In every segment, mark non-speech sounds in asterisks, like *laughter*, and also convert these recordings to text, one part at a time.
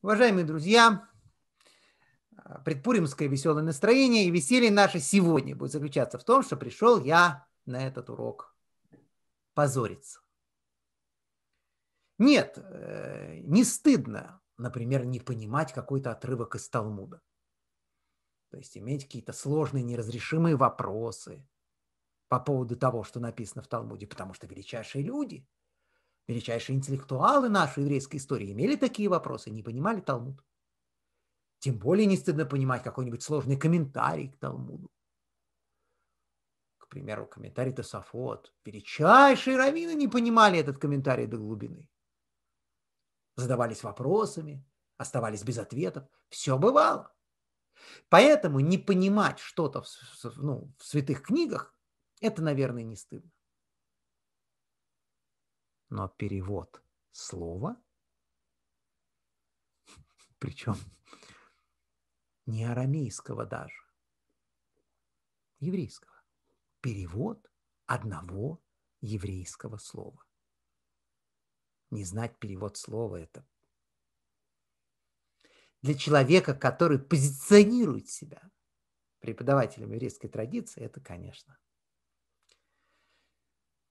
Уважаемые друзья, предпуримское веселое настроение и веселье наше сегодня будет заключаться в том, что пришел я на этот урок позориться. Нет, э, не стыдно, например, не понимать какой-то отрывок из Талмуда. То есть иметь какие-то сложные, неразрешимые вопросы по поводу того, что написано в Талмуде, потому что величайшие люди – Величайшие интеллектуалы нашей еврейской истории имели такие вопросы, не понимали Талмуд. Тем более не стыдно понимать какой-нибудь сложный комментарий к Талмуду. К примеру, комментарий Тософот. Величайшие раввины не понимали этот комментарий до глубины. Задавались вопросами, оставались без ответов. Все бывало. Поэтому не понимать что-то в, ну, в святых книгах, это, наверное, не стыдно но перевод слова, *laughs* причем не арамейского даже, еврейского, перевод одного еврейского слова. Не знать перевод слова – это для человека, который позиционирует себя преподавателем еврейской традиции, это, конечно,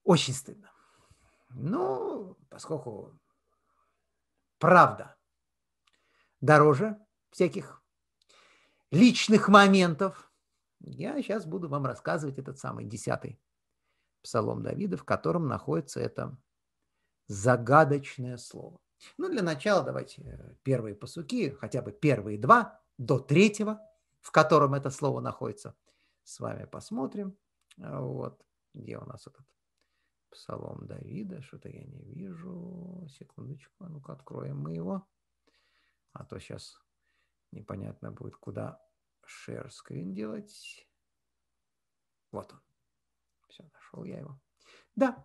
очень стыдно. Ну, поскольку правда дороже всяких личных моментов, я сейчас буду вам рассказывать этот самый десятый псалом Давида, в котором находится это загадочное слово. Ну, для начала давайте э, первые посуки, хотя бы первые два, до третьего, в котором это слово находится, с вами посмотрим. Э, вот, где у нас этот Псалом Давида, что-то я не вижу. Секундочку, а ну-ка откроем мы его. А то сейчас непонятно будет, куда share screen делать. Вот он. Все, нашел я его. Да,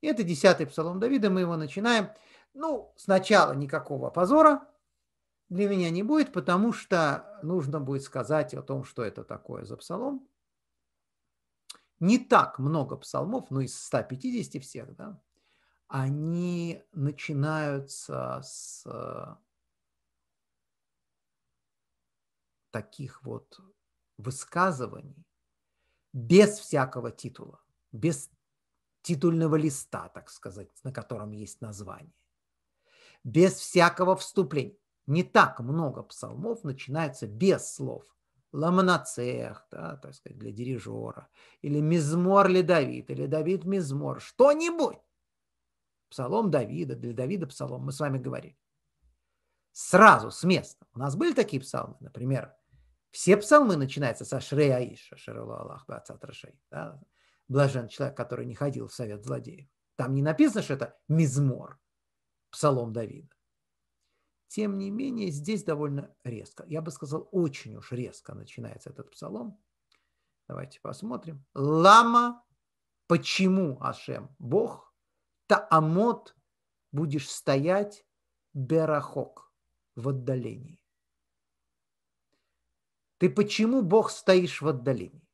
это десятый псалом Давида, мы его начинаем. Ну, сначала никакого позора для меня не будет, потому что нужно будет сказать о том, что это такое за псалом не так много псалмов, но из 150 всех, да, они начинаются с э, таких вот высказываний без всякого титула, без титульного листа, так сказать, на котором есть название, без всякого вступления. Не так много псалмов начинается без слов ламанацех, да, так сказать, для дирижера, или мизмор ледовит, или Давид мизмор, что-нибудь. Псалом Давида, для Давида псалом, мы с вами говорили. Сразу, с места. У нас были такие псалмы, например, все псалмы начинаются со Шрей Аиша, Шерелу Аллах, Бацат Рашей. Да? Блажен человек, который не ходил в совет злодеев. Там не написано, что это мизмор, псалом Давида. Тем не менее, здесь довольно резко, я бы сказал, очень уж резко начинается этот псалом. Давайте посмотрим. Лама, почему Ашем, Бог, Таамот, будешь стоять, Берахок, в отдалении. Ты почему, Бог, стоишь в отдалении?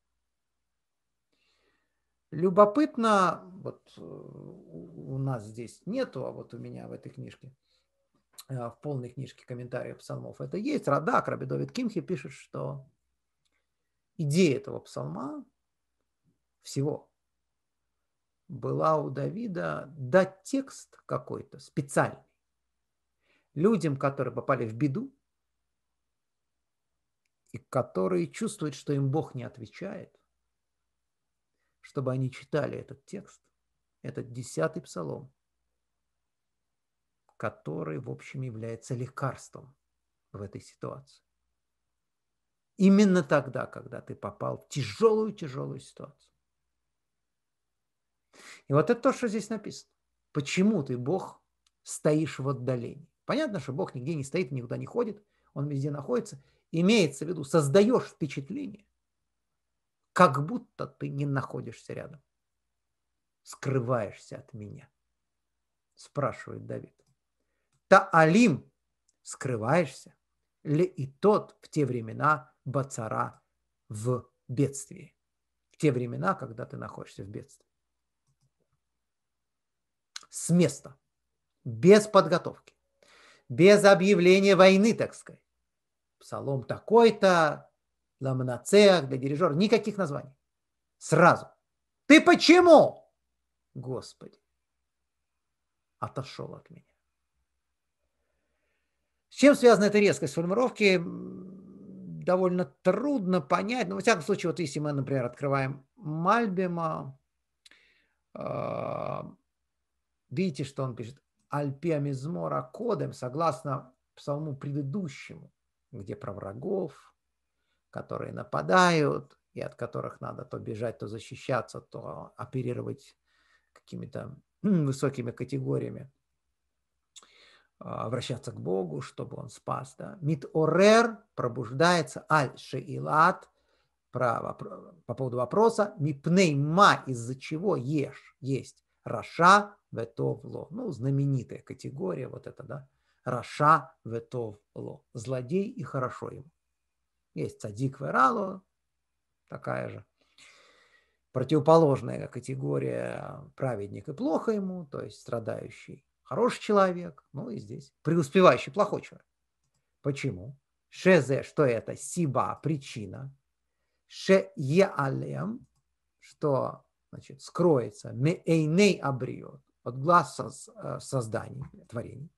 Любопытно, вот э, у нас здесь нету, а вот у меня в этой книжке – Э, в полной книжке комментариев псалмов это есть. Радак, Раби Кимхи пишет, что идея этого псалма всего была у Давида дать текст какой-то специальный людям, которые попали в беду, и которые чувствуют, что им Бог не отвечает, чтобы они читали этот текст, этот десятый псалом, который, в общем, является лекарством в этой ситуации. Именно тогда, когда ты попал в тяжелую-тяжелую ситуацию. И вот это то, что здесь написано. Почему ты, Бог, стоишь в отдалении? Понятно, что Бог нигде не стоит, никуда не ходит, Он везде находится. Имеется в виду, создаешь впечатление, как будто ты не находишься рядом. Скрываешься от меня, спрашивает Давид. Таалим – скрываешься. Ли и тот в те времена бацара в бедствии. В те времена, когда ты находишься в бедствии. С места. Без подготовки. Без объявления войны, так сказать. Псалом такой-то, ламнацеах, для дирижера. Никаких названий. Сразу. Ты почему? Господи, отошел от меня. С чем связана эта резкость формировки, довольно трудно понять. Но, ну, во всяком случае, вот если мы, например, открываем Мальбима, а, видите, что он пишет? Альпиамизмора кодем, согласно псалму предыдущему, где про врагов, которые нападают, и от которых надо то бежать, то защищаться, то оперировать какими-то высокими категориями. А, обращаться к Богу, чтобы он спас. Да? Мит орер пробуждается аль шеилат про, по поводу вопроса мипней ма, из-за чего ешь, есть раша ветовло. Ну, знаменитая категория вот это, да, раша ветовло. Злодей и хорошо ему. Есть цадик верало, такая же противоположная категория праведник и плохо ему, то есть страдающий хороший человек, ну и здесь преуспевающий плохой человек. Почему? Шезе, что это? Сиба, причина. Ше алем, что значит, скроется. Ме эйней абриот, от глаз э, созданий, творений.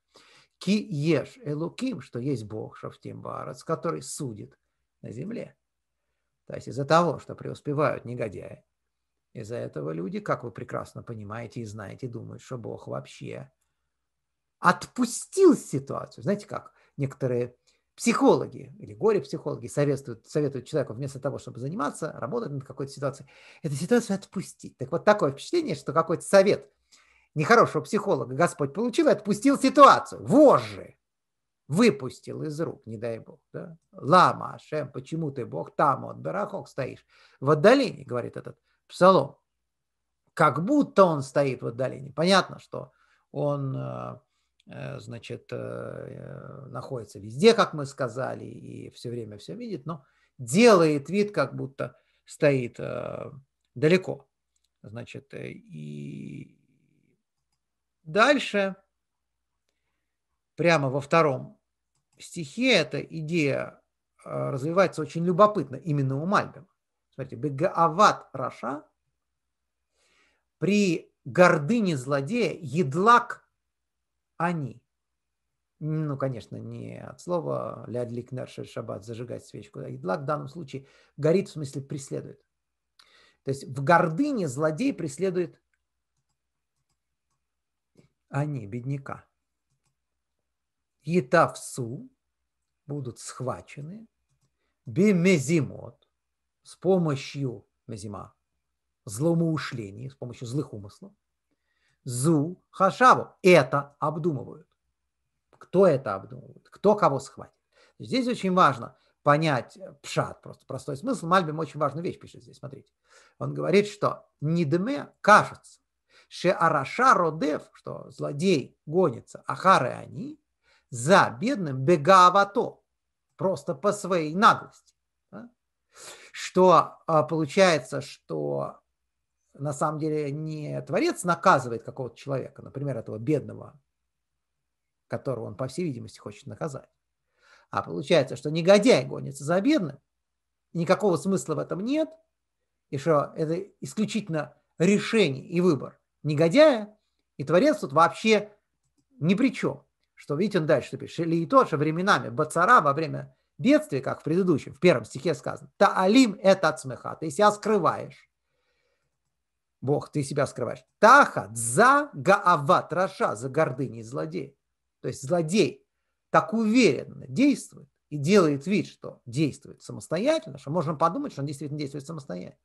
Ки еш элуким, что есть Бог, Шафтим Барац, который судит на земле. То есть из-за того, что преуспевают негодяи, из-за этого люди, как вы прекрасно понимаете и знаете, думают, что Бог вообще отпустил ситуацию. Знаете как? Некоторые психологи или горе-психологи советуют, советуют человеку вместо того, чтобы заниматься, работать над какой-то ситуацией, эту ситуацию отпустить. Так вот такое впечатление, что какой-то совет нехорошего психолога Господь получил и отпустил ситуацию. Вожжи! Выпустил из рук, не дай бог. Да? Лама, Ашем, почему ты бог там, от барахок стоишь? В отдалении, говорит этот псалом. Как будто он стоит в отдалении. Понятно, что он э, Э, значит, э, э, находится везде, как мы сказали, и все время все видит, но делает вид, как будто стоит далеко. Значит, и дальше, прямо во втором стихе, эта идея развивается очень любопытно именно у Мальбима. Смотрите, «Бегаават Раша» при гордыне злодея едлак они. Ну, конечно, не от слова «лядлик наршель шаббат» – зажигать свечку. Идлак в данном случае горит, в смысле преследует. То есть в гордыне злодей преследует они, бедняка. Етавсу будут схвачены бемезимот с помощью мезима, злоумышлений, с помощью злых умыслов, зу хашаву. Это обдумывают. Кто это обдумывает? Кто кого схватит? Здесь очень важно понять э, пшат, просто простой смысл. Мальбим очень важную вещь пишет здесь, смотрите. Он говорит, что нидме кажется, ше араша родев, что злодей гонится, ахары они, за бедным бегавато, просто по своей наглости. Что э, получается, что на самом деле не творец наказывает какого-то человека, например, этого бедного, которого он, по всей видимости, хочет наказать. А получается, что негодяй гонится за бедным, никакого смысла в этом нет, и что это исключительно решение и выбор негодяя, и творец тут вообще ни при чем. Что, видите, он дальше пишет. Или и то, что временами бацара во время бедствия, как в предыдущем, в первом стихе сказано, таалим это от смеха, то есть я скрываешь Бог, ты себя скрываешь. Таха, за гаава, траша, за гордыней злодей. То есть злодей так уверенно действует и делает вид, что действует самостоятельно, что можно подумать, что он действительно действует самостоятельно.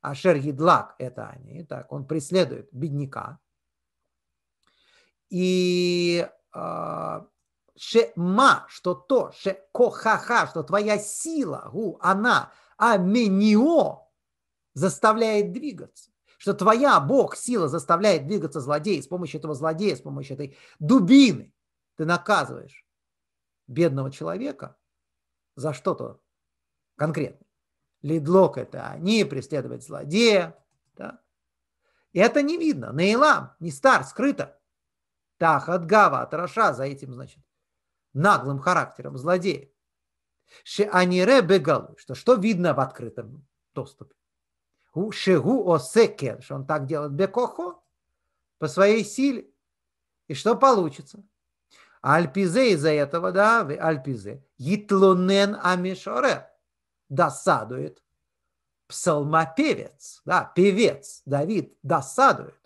А Шер Едлак – это они, так, он преследует бедняка. И а, шема, что то, ше кохаха, что твоя сила, у она, аменио, заставляет двигаться что твоя, Бог, сила заставляет двигаться злодея, с помощью этого злодея, с помощью этой дубины ты наказываешь бедного человека за что-то конкретное. ледлок это они, преследовать злодея. Да? И это не видно. Наилам, не стар, скрыто. Тахат Гава, Тараша за этим, значит, наглым характером злодея. Шеанире бегал, что что видно в открытом доступе? Шигу осекер, что он так делает бекохо, по своей силе. И что получится? Альпизе из-за этого, да, Альпизе, Итлунен Амишоре досадует псалмопевец, да, певец Давид досадует.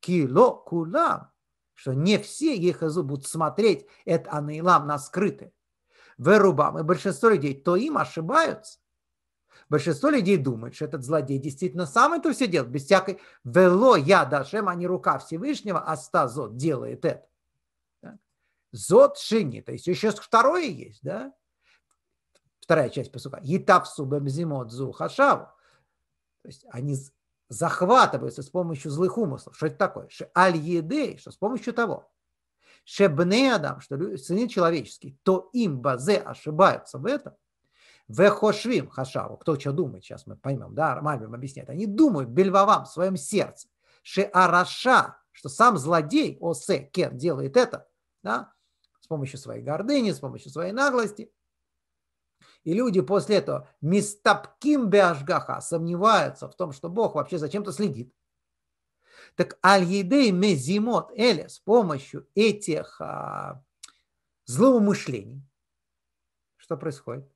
Кило кулам, что не все их будут смотреть это анейлам на скрытые. Верубам, и большинство людей, то им ошибаются. Большинство людей думает, что этот злодей действительно сам это все делает, без всякой «вело я дашем», а не рука Всевышнего, аста зод делает это. Зод шини, то есть еще второе есть, да? Вторая часть посука. Етапсу бемзимот зу хашаву. То есть они захватываются с помощью злых умыслов. Что это такое? Аль едей, что с помощью того. Шебне что сыны человеческие, то им базе ошибаются в этом, Вехошвим хашаву. Кто что думает, сейчас мы поймем, да, Мальбим объясняет. Они думают, бельвавам, в своем сердце. араша, что сам злодей, Осе, Кен, делает это, да, с помощью своей гордыни, с помощью своей наглости. И люди после этого мистапким беашгаха сомневаются в том, что Бог вообще зачем то следит. Так аль-едей мезимот эля с помощью этих а, злоумышлений. Что происходит?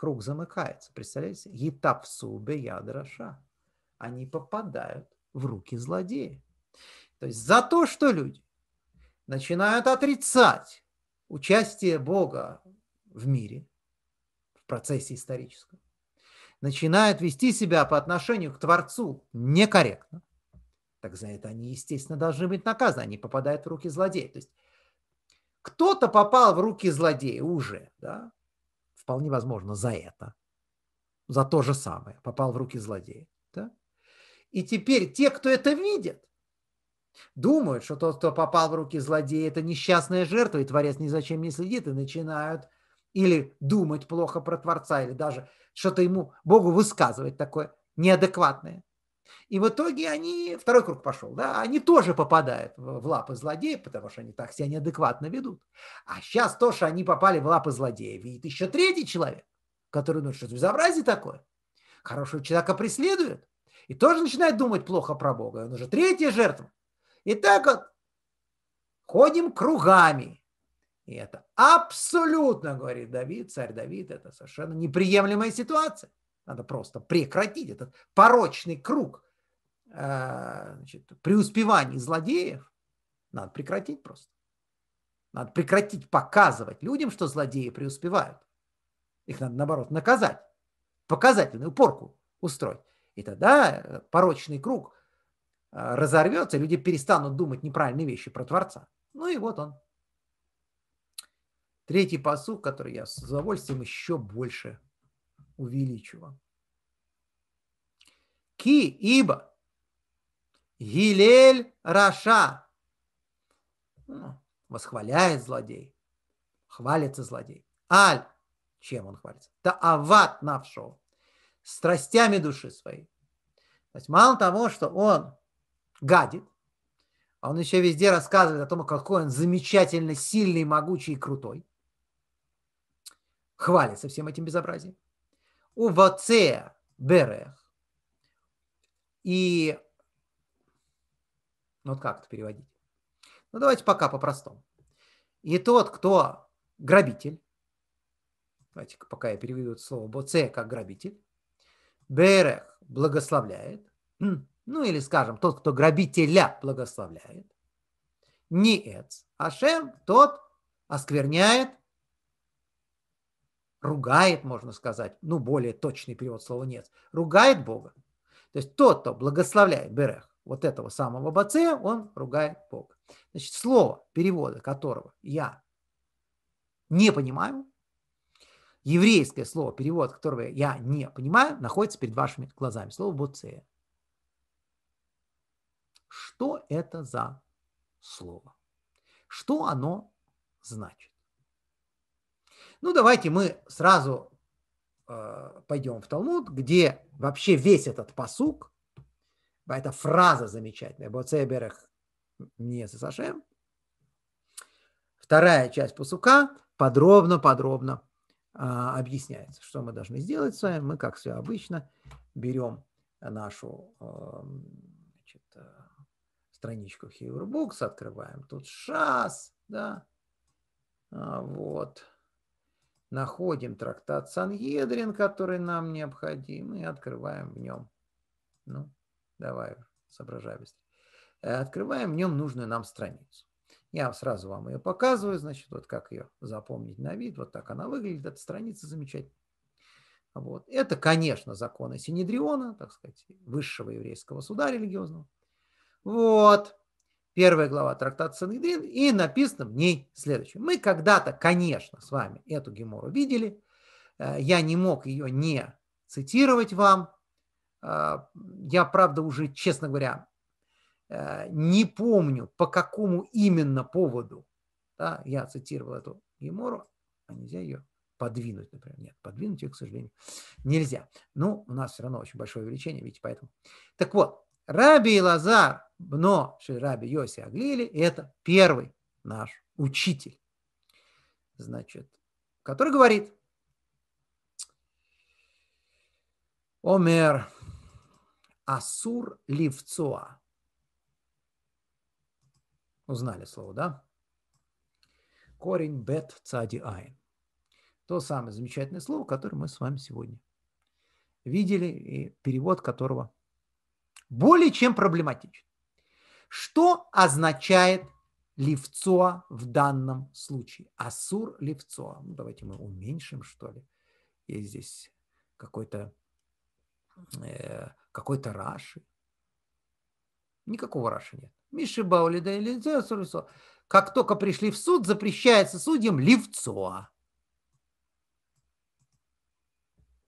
круг замыкается. Представляете? Етапсубе ядраша. Они попадают в руки злодея. То есть за то, что люди начинают отрицать участие Бога в мире, в процессе историческом, начинают вести себя по отношению к Творцу некорректно, так за это они, естественно, должны быть наказаны. Они попадают в руки злодея. То есть кто-то попал в руки злодея уже, да? вполне возможно, за это, за то же самое, попал в руки злодея. Да? И теперь те, кто это видит, думают, что тот, кто попал в руки злодея, это несчастная жертва, и Творец ни за чем не следит, и начинают или думать плохо про Творца, или даже что-то ему, Богу высказывать такое неадекватное. И в итоге они, второй круг пошел, да, они тоже попадают в лапы злодеев, потому что они так себя неадекватно ведут. А сейчас то, что они попали в лапы злодеев, видит еще третий человек, который думает, что это безобразие такое. Хорошего человека преследует И тоже начинает думать плохо про Бога. Он уже третья жертва. И так вот ходим кругами. И это абсолютно, говорит Давид, царь Давид, это совершенно неприемлемая ситуация. Надо просто прекратить этот порочный круг э, значит, преуспеваний злодеев. Надо прекратить просто. Надо прекратить показывать людям, что злодеи преуспевают. Их надо, наоборот, наказать. Показательную порку устроить. И тогда э, порочный круг э, разорвется, люди перестанут думать неправильные вещи про Творца. Ну и вот он. Третий посуд, который я с удовольствием еще больше увеличивал. Ки, ибо, Гилель Раша, ну, восхваляет злодей, хвалится злодей. Аль, чем он хвалится? Да ават навшо, страстями души своей. То есть мало того, что он гадит, а он еще везде рассказывает о том, какой он замечательно сильный, могучий и крутой. Хвалится всем этим безобразием. У Уваце берех. И ну, вот как это переводить? Ну, давайте пока по-простому. И тот, кто грабитель, давайте пока я переведу это слово боце как грабитель, берех благословляет, *clears throat* ну или скажем, тот, кто грабителя благословляет, не эц, а шем, тот оскверняет ругает, можно сказать, ну, более точный перевод слова нет, ругает Бога. То есть тот, кто благословляет Берех, вот этого самого Бацея, он ругает Бога. Значит, слово, перевода которого я не понимаю, еврейское слово, перевод которого я не понимаю, находится перед вашими глазами. Слово Буцея. Что это за слово? Что оно значит? Ну, давайте мы сразу э, пойдем в Талмуд, где вообще весь этот посук, а эта фраза замечательная, «Боцеберах не сашем», вторая часть посука подробно-подробно э, а, объясняется, что мы должны сделать с вами. Мы, как все обычно, берем нашу э, значит, э, страничку Heverbooks, открываем тут шас, да, а, вот, находим трактат Сангедрин, который нам необходим, и открываем в нем. Ну, давай, соображай быстрее. Э, открываем в нем нужную нам страницу. Я сразу вам ее показываю, значит, вот как ее запомнить на вид, вот так она выглядит, эта страница замечательная. Вот. Это, конечно, законы Синедриона, так сказать, высшего еврейского суда религиозного. Вот первая глава трактата Сангедрин, и написано в ней следующее. Мы когда-то, конечно, с вами эту гемору видели, э, я не мог ее не цитировать вам, э, я, правда, уже, честно говоря, э, не помню, по какому именно поводу да, я цитировал эту гемору, а нельзя ее подвинуть, например. Нет, подвинуть ее, к сожалению, нельзя. Ну, у нас все равно очень большое увеличение, видите, поэтому. Так вот, Раби Лазар, но Раби Йоси Аглили, это первый наш учитель, значит, который говорит, Омер Асур Ливцоа. Узнали слово, да? Корень бет цади айн. То самое замечательное слово, которое мы с вами сегодня видели, и перевод которого более чем проблематичен. Что означает левцо в данном случае? Асур левцо. Ну, давайте мы уменьшим, что ли. Есть здесь какой-то э, какой-то раши. Никакого раши нет. Миши да или Как только пришли в суд, запрещается судьям левцо.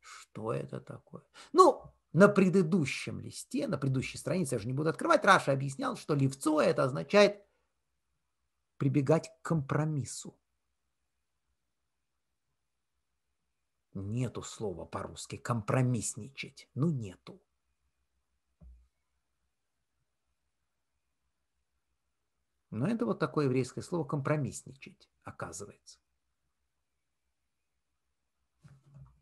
Что это такое? Ну, на предыдущем листе, на предыдущей странице, я же не буду открывать, Раша объяснял, что левцо это означает прибегать к компромиссу. Нету слова по-русски компромиссничать. Ну, нету. Но это вот такое еврейское слово компромиссничать, оказывается.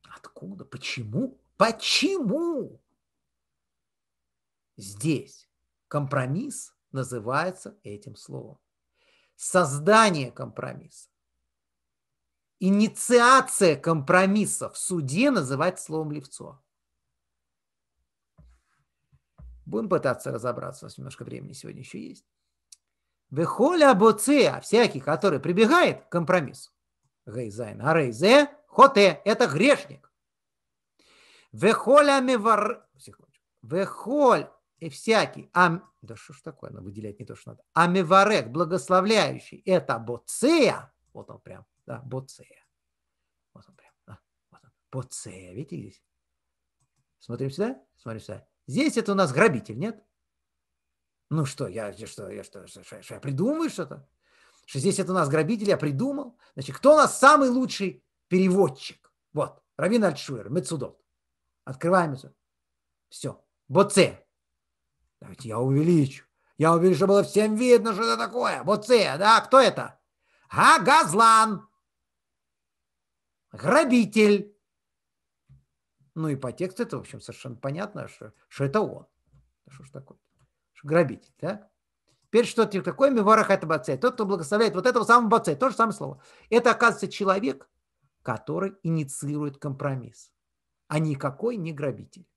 Откуда? Почему? Почему здесь компромисс называется этим словом? Создание компромисса. Инициация компромисса в суде называть словом левцо. Будем пытаться разобраться, у нас немножко времени сегодня еще есть. Вехоля а всякий, который прибегает к компромиссу. Гейзайн, а рейзе, хоте, это грешник. Вехоль амивар... Вехоль и всякий... Ам... Да что ж такое, она выделяет не то, что надо. Амиварек, благословляющий, это боцея. Вот он прям, да, боцея. Вот он прям, да, вот он. Боцея, видите здесь? Смотрим сюда, смотрим сюда. Здесь это у нас грабитель, нет? Ну что, я что, я что, что, что, что я придумываю что-то? Что здесь это у нас грабитель, я придумал. Значит, кто у нас самый лучший переводчик? Вот, Равин Альшуер, Мецудот открываемся все. Все. Вот це. Давайте я увеличу. Я увеличу, чтобы было всем видно, что это такое. Вот це, да? Кто это? А, газлан Грабитель. Ну и по тексту это, в общем, совершенно понятно, что, что это он. Что ж такое? Что грабитель, да? Теперь что -то типа такое миварах это бацей? Тот, кто благословляет вот этого самого бацей. То же самое слово. Это, оказывается, человек, который инициирует компромисс а никакой не грабитель.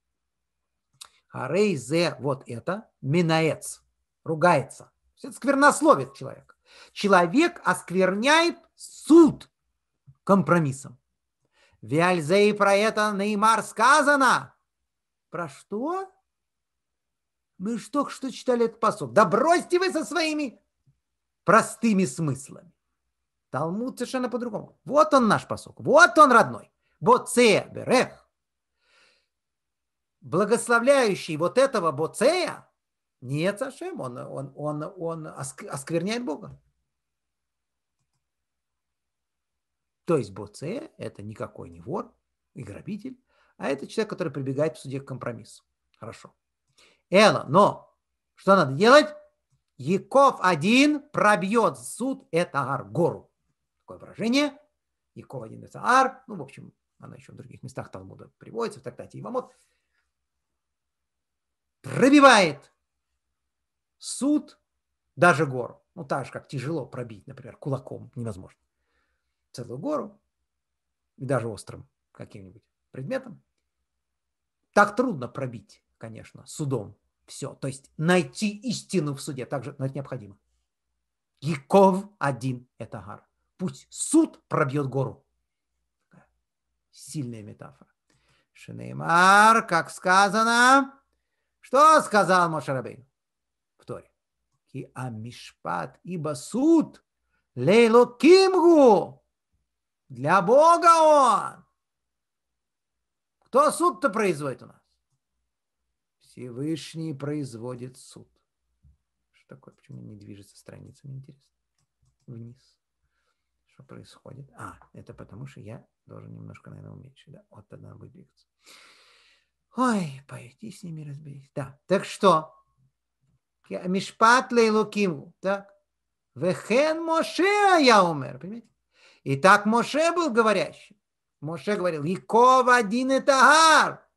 А Рейзе вот это, минаец, ругается. Это сквернословит человек. Человек оскверняет суд компромиссом. Виальзей про это Неймар сказано. Про что? Мы же только что читали этот посуд. Да бросьте вы со своими простыми смыслами. Талмуд совершенно по-другому. Вот он наш посок, вот он родной. Боце берех благословляющий вот этого боцея, нет Сашем, он, он, он, он оскверняет Бога. То есть боцея – это никакой не вор и грабитель, а это человек, который прибегает в суде к компромиссу. Хорошо. Эла, но что надо делать? Яков один пробьет суд Этагар гору. Такое выражение. Яков один это Ар. Ну, в общем, она еще в других местах Талмуда приводится, в трактате Имамот пробивает суд даже гору. Ну, так же, как тяжело пробить, например, кулаком невозможно. Целую гору и даже острым каким-нибудь предметом. Так трудно пробить, конечно, судом все. То есть найти истину в суде также но это необходимо. Яков один это гар. Пусть суд пробьет гору. Сильная метафора. Шинеймар, как сказано, что сказал Мошарабейн в Торе? Ки амишпат, ибо суд лейло кимгу, для Бога он. Кто суд-то производит у нас? Всевышний производит суд. Что такое? Почему не движется страница? Мне интересно. Вниз. Что происходит? А, это потому что я должен немножко, наверное, уменьшить. Да? Вот тогда она будет двигаться. Ой, пойди с ними разберись. Да. Так что? Мишпат лейлукиму. Так. Вехен Моше я умер. Понимаете? И так Моше был говорящим. Моше говорил, Иков один и тагар.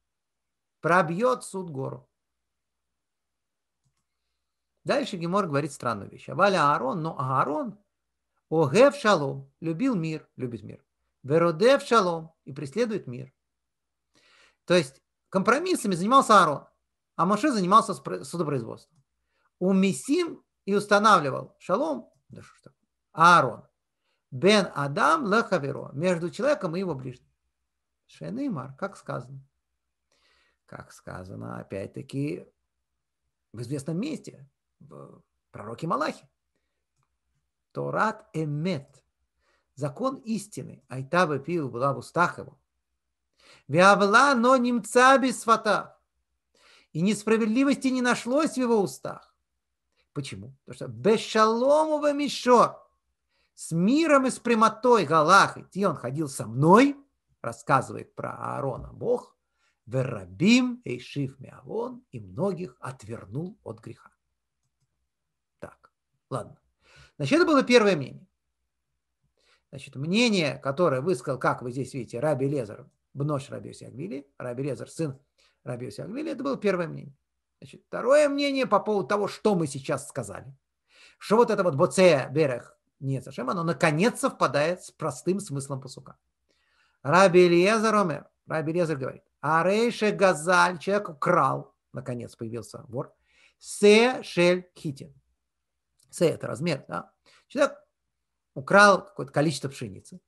Пробьет суд гору. Дальше Гемор говорит странную вещь. Валя Аарон, но Аарон, Огев шалом, любил мир, любит мир. Веродев шалом, и преследует мир. То есть Компромиссами занимался Аарон, а Маше занимался судопроизводством. Умесим и устанавливал шалом, да что ж такое, Аарон. Бен Адам лехаверо, между человеком и его ближним. Шенеймар, как сказано. Как сказано, опять-таки, в известном месте, в пророке Малахе. Торат эмет, закон истины, Айтаба пил была в устах его, Виавла, но немца без фата. И несправедливости не нашлось в его устах. Почему? Потому что бешаломова мишо с миром и с прямотой Галах идти он ходил со мной, рассказывает про Аарона Бог, верабим, эйшив миавон и многих отвернул от греха. Так, ладно. Значит, это было первое мнение. Значит, мнение, которое высказал, как вы здесь видите, Раби Лезер, бнош Раби Агвили, Раби Резер, сын Раби Агвили. Это было первое мнение. Значит, второе мнение по поводу того, что мы сейчас сказали. Что вот это вот боцея берех не зачем, оно наконец совпадает с простым смыслом посука. Раби Лезер Омер, Раби Лезер говорит, Арейше Газаль, человек украл, наконец появился вор, Се Шель Хитин. Се – это размер, да? Человек украл какое-то количество пшеницы.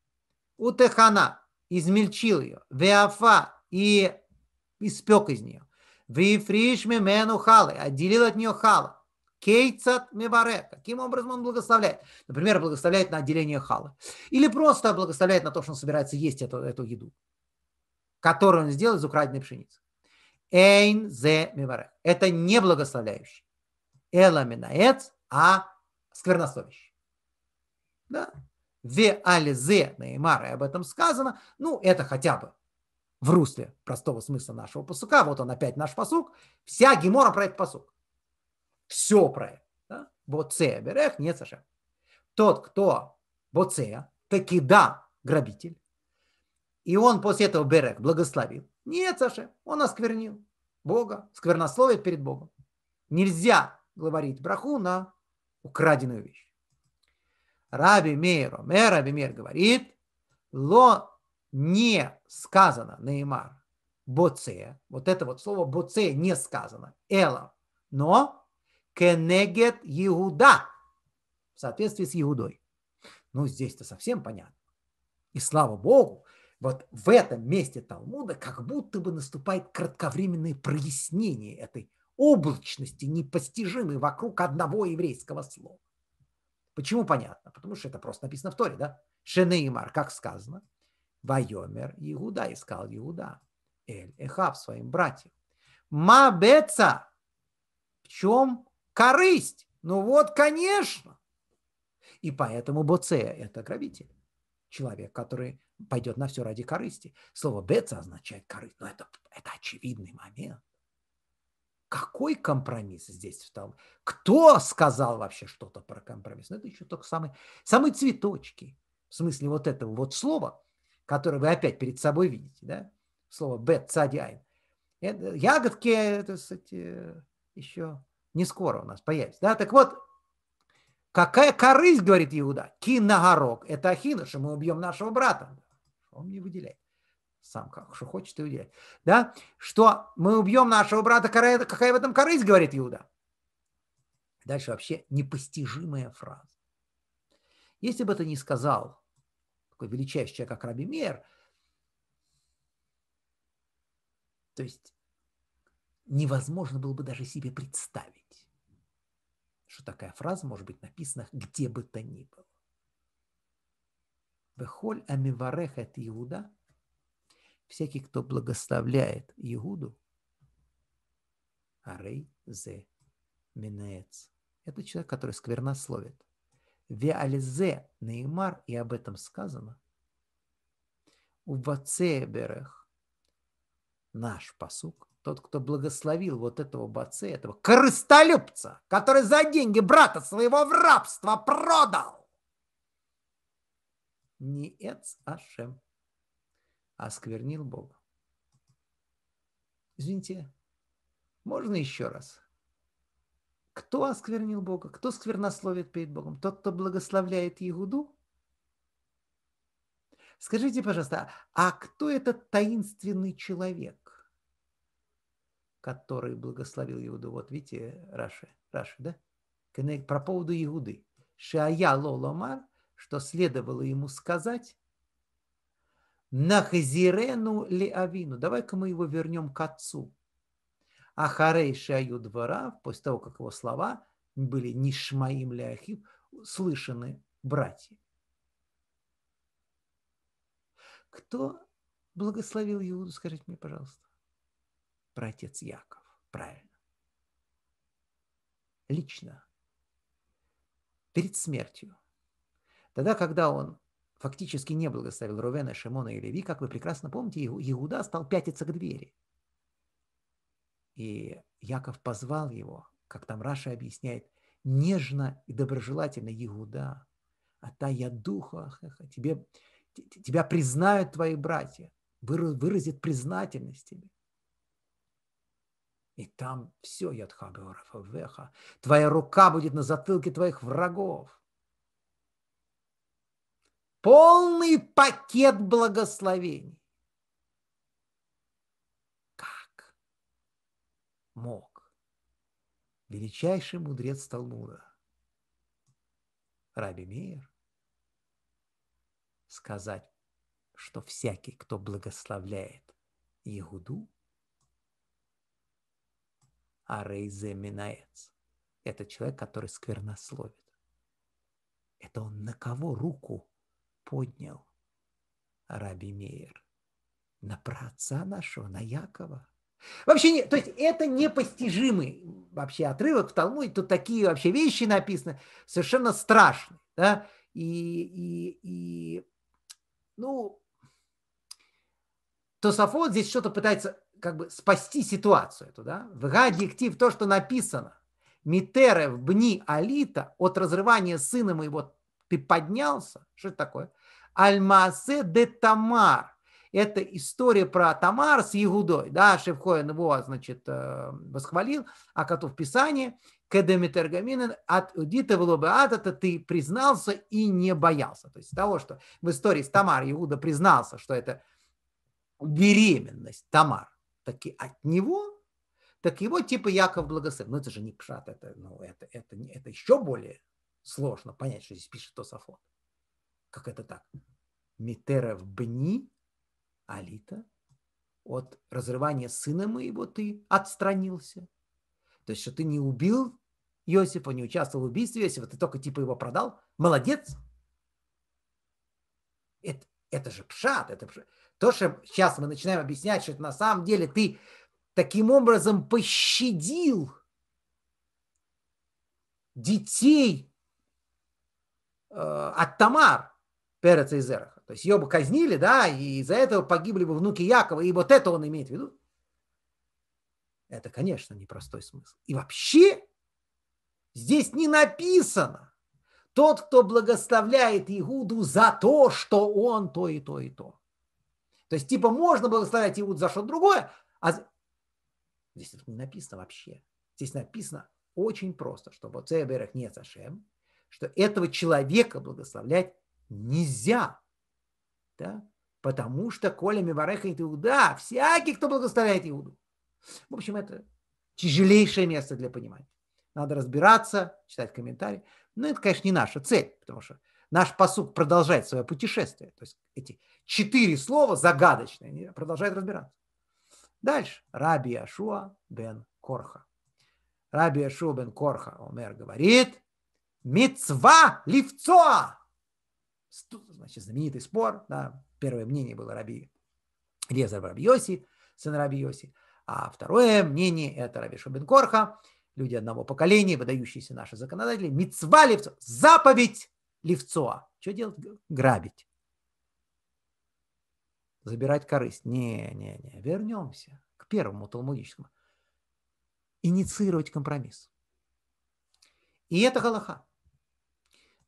у Техана измельчил ее. Веафа и испек из нее. Вифриш мимену халы, отделил от нее хала. Кейцат мебаре. Каким образом он благословляет? Например, благословляет на отделение хала. Или просто благословляет на то, что он собирается есть эту, эту еду, которую он сделал из украденной пшеницы. Эйн зе мебаре. Это не благословляющий. Эламинаец, а сквернословящий. Да, Ве ализе Неймара, и об этом сказано. Ну, это хотя бы в русле простого смысла нашего посука. Вот он опять наш посук. Вся гемора про этот посук. Все про это. Да? берех Нет, саша. Тот, кто боце, таки да, грабитель. И он после этого берех благословил. Нет, Саша, он осквернил Бога, сквернословит перед Богом. Нельзя говорить браху на украденную вещь. Раби Мейр, Омер, Раби Мейр говорит, ло не сказано, Неймар, боце, вот это вот слово боце не сказано, эла, но кенегет Иуда, в соответствии с Иудой. Ну, здесь-то совсем понятно. И слава Богу, вот в этом месте Талмуда как будто бы наступает кратковременное прояснение этой облачности, непостижимой вокруг одного еврейского слова. Почему понятно? Потому что это просто написано в Торе, да? Шенеймар, как сказано, Вайомер Иуда, искал Иуда, Эль Эхаб, своим братьям. Мабеца, в чем корысть? Ну вот, конечно. И поэтому Боце, это грабитель. Человек, который пойдет на все ради корысти. Слово «беца» означает корысть. Но это, это очевидный момент. Какой компромисс здесь в встал? Кто сказал вообще что-то про компромисс? Ну, это еще только самые, самые цветочки. В смысле вот этого вот слова, которое вы опять перед собой видите, да? Слово бет цадяйн. Ягодки, это, кстати, еще не скоро у нас появится. Да? Так вот, какая корысть, говорит Иуда, кинагарок, это ахина, что мы убьем нашего брата. Он не выделяет сам как что хочет, ты уделяй. Да? Что мы убьем нашего брата, какая в этом корысть, говорит Иуда. Дальше вообще непостижимая фраза. Если бы это не сказал такой величайший человек, как Раби Мер, то есть невозможно было бы даже себе представить, что такая фраза может быть написана где бы то ни было. Бехоль амиварех это Иуда – всякий, кто благословляет Иуду, арей зе минеец. Это человек, который сквернословит. Веализе Неймар, и об этом сказано, у Бацеберах наш посук, тот, кто благословил вот этого Баце, этого корыстолюбца, который за деньги брата своего в рабство продал. Не Эц Ашем осквернил Бога. Извините, можно еще раз? Кто осквернил Бога? Кто сквернословит перед Богом? Тот, кто благословляет Егуду? Скажите, пожалуйста, а кто этот таинственный человек, который благословил Иуду? Вот видите, Раши, Раши, да? Про поводу Иуды. Шая Лоломар, что следовало ему сказать, Нахазирену ли Давай-ка мы его вернем к отцу. Ахарей шаю двора, после того, как его слова были нишмаим ли ахив, слышаны братья. Кто благословил Иуду, скажите мне, пожалуйста. Братец Яков, правильно. Лично, перед смертью. Тогда, когда он фактически не благословил Рувена, Шимона и Леви, как вы прекрасно помните, Иуда стал пятиться к двери. И Яков позвал его, как там Раша объясняет, нежно и доброжелательно Иуда, а та я духа, тебе, тебя признают твои братья, выразит признательность тебе. И там все, веха, твоя рука будет на затылке твоих врагов полный пакет благословений. Как мог величайший мудрец Талмуда, Раби Мир, сказать, что всякий, кто благословляет Егуду, а Рейзе Минаец. Это человек, который сквернословит. Это он на кого руку поднял Раби Мейер на праотца нашего, на Якова. Вообще, не, то есть это непостижимый вообще отрывок в Талмуде. Тут такие вообще вещи написаны, совершенно страшные. Да? И, и, и, ну, Тософот здесь что-то пытается как бы спасти ситуацию туда. да? Вгадиктив то, что написано. Митере бни алита от разрывания сына моего ты поднялся. Что это такое? аль де Тамар. Это история про Тамар с Егудой. Да, Шевхоин его, значит, э, восхвалил, а коту в Писании. Кедемитергамин от Удита это ты признался и не боялся. То есть того, что в истории с Тамар Иуда признался, что это беременность Тамар, таки от него, так его типа Яков благословил. Но это же не пшат, это, ну, это, это, это еще более сложно понять, что здесь пишет Тософот как это так? в бни алита от разрывания сына моего ты отстранился. То есть, что ты не убил Иосифа, не участвовал в убийстве Иосифа, ты только типа его продал. Молодец. Это, это же пшат. Это пшат. То, что сейчас мы начинаем объяснять, что это на самом деле ты таким образом пощадил детей э, от Тамар. Переца и Зераха. То есть ее бы казнили, да, и из-за этого погибли бы внуки Якова, и вот это он имеет в виду. Это, конечно, непростой смысл. И вообще здесь не написано тот, кто благословляет Иуду за то, что он то и то и то. То есть, типа, можно благословлять Иуду за что-то другое, а здесь это не написано вообще. Здесь написано очень просто, что Боцеберах не Сашем, что этого человека благословлять нельзя. Да? Потому что Коля Миварехает Иуда, всякий, кто благословляет Иуду. В общем, это тяжелейшее место для понимания. Надо разбираться, читать комментарии. Но это, конечно, не наша цель, потому что наш посуд продолжает свое путешествие. То есть эти четыре слова загадочные, они продолжают разбираться. Дальше. Раби Ашуа бен Корха. Раби Ашуа бен Корха, Омер говорит, Мецва лифцоа значит, знаменитый спор, да, первое мнение было Раби Лезер Раби Йоси, сын Раби Йоси, а второе мнение – это Раби Шубин Корха, люди одного поколения, выдающиеся наши законодатели, мицва левцо, заповедь Левцо. Что делать? Грабить. Забирать корысть. Не-не-не, вернемся к первому талмудическому. Инициировать компромисс. И это галаха.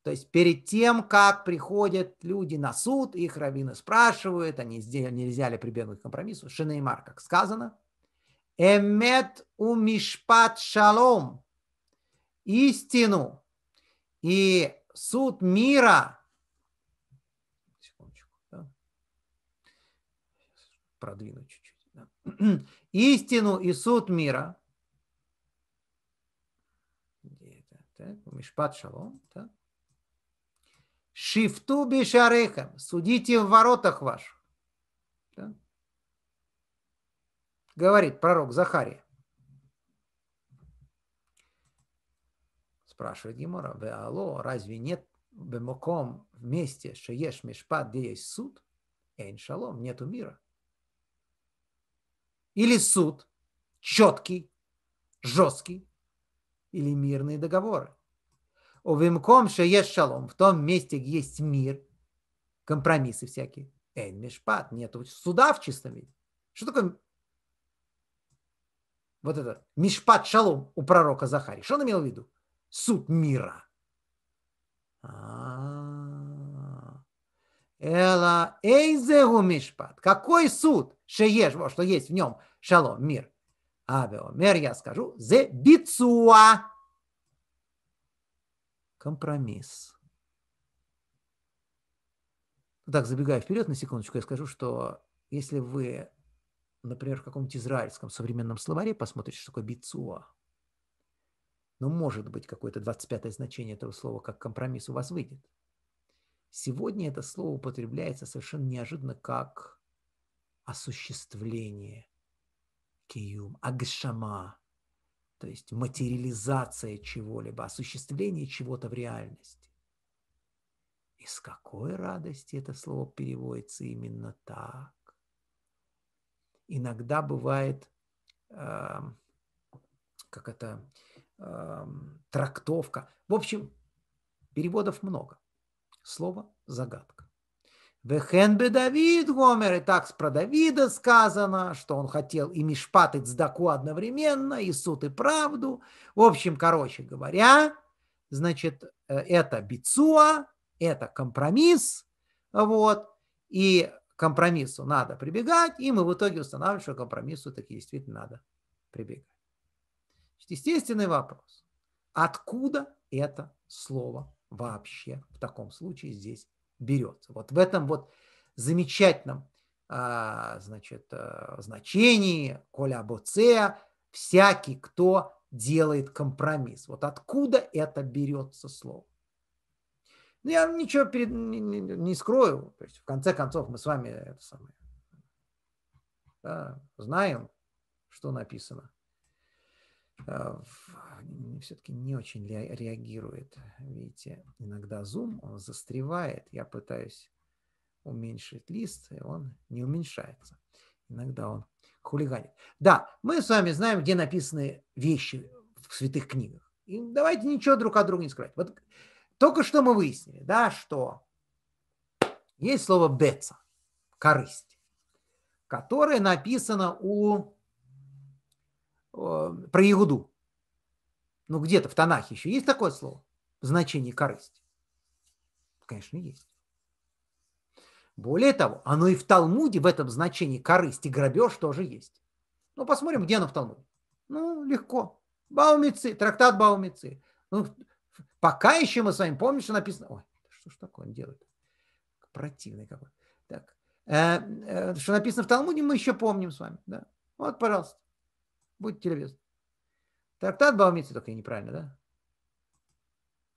То есть перед тем, как приходят люди на суд, их раввины спрашивают, они нельзя ли прибегнуть к компромиссу. Шинеймар, как сказано, «Эмет у мишпат шалом» – истину и суд мира – продвину чуть-чуть. Да. *clears throat* Истину и суд мира. Мишпат шалом. Да. Шифту бешарейхам. Судите в воротах ваших. Да? Говорит пророк Захария. Спрашивает Гемора, алло, разве нет бемоком вместе, что ешь мешпад, где есть суд? Эйн шалом, нету мира. Или суд четкий, жесткий, или мирные договоры. Увимком шееш шалом. В том месте, где есть мир, компромиссы всякие. Эйн мишпат. Нет суда в чистом виде. Что такое вот это мешпат шалом у пророка Захарии? Что он имел в виду? Суд мира. Эла эйзегу мишпат. Какой суд? Шееш, вот что есть в нем. Шалом, мир. Авеомер, я скажу, зе бицуа компромисс. Так, забегая вперед на секундочку, я скажу, что если вы, например, в каком-нибудь израильском современном словаре посмотрите, что такое бицуа, но ну, может быть какое-то 25 значение этого слова как компромисс у вас выйдет. Сегодня это слово употребляется совершенно неожиданно как осуществление, киюм, агшама, то есть материализация чего-либо, осуществление чего-то в реальности. И с какой радости это слово переводится именно так. Иногда бывает, э, как это, э, трактовка. В общем, переводов много. Слово загадка. Вехенбе Давид Гомер, и так про Давида сказано, что он хотел и мишпат, и цдаку одновременно, и суд, и правду. В общем, короче говоря, значит, э, это бицуа, это компромисс, вот, и компромиссу надо прибегать, и мы в итоге устанавливаем, что компромиссу таки действительно надо прибегать. Естественный вопрос. Откуда это слово вообще в таком случае здесь берет. Вот в этом вот замечательном а, значит, э, значении, коля боце, всякий, кто делает компромисс. Вот откуда это берется слово? Ну, я ничего перед, не, не, не скрою. То есть, в конце концов, мы с вами это самое, да, знаем, что написано. Э, все-таки не очень реагирует. Видите, иногда Zoom, он застревает. Я пытаюсь уменьшить лист, и он не уменьшается. Иногда он хулиганит. Да, мы с вами знаем, где написаны вещи в святых книгах. И давайте ничего друг о друге не скрывать. Вот только что мы выяснили, да, что есть слово «беца» – «корысть», которое написано у Э, про Ягуду. Ну, где-то в Танахе еще есть такое слово? Значение корысть, Конечно, есть. Более того, оно и в Талмуде в этом значении корысть и грабеж тоже есть. Ну, посмотрим, где оно в Талмуде. Ну, легко. Баумицы, трактат Баумицы. Ну, пока еще мы с вами помним, что написано... Ой, что ж такое он делает? Противный какой. Так. Э, э, что написано в Талмуде, мы еще помним с вами. Да? Вот, пожалуйста. Будьте любезны. Трактат Балмицы, только я неправильно, да?